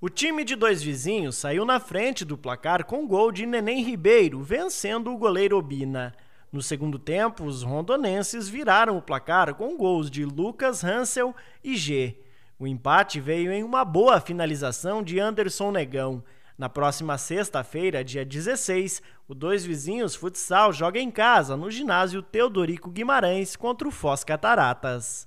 O time de dois vizinhos saiu na frente do placar com gol de Neném Ribeiro, vencendo o goleiro Obina. No segundo tempo, os rondonenses viraram o placar com gols de Lucas Hansel e G. O empate veio em uma boa finalização de Anderson Negão. Na próxima sexta-feira, dia 16, o Dois Vizinhos Futsal joga em casa no ginásio Teodorico Guimarães contra o Foz Cataratas.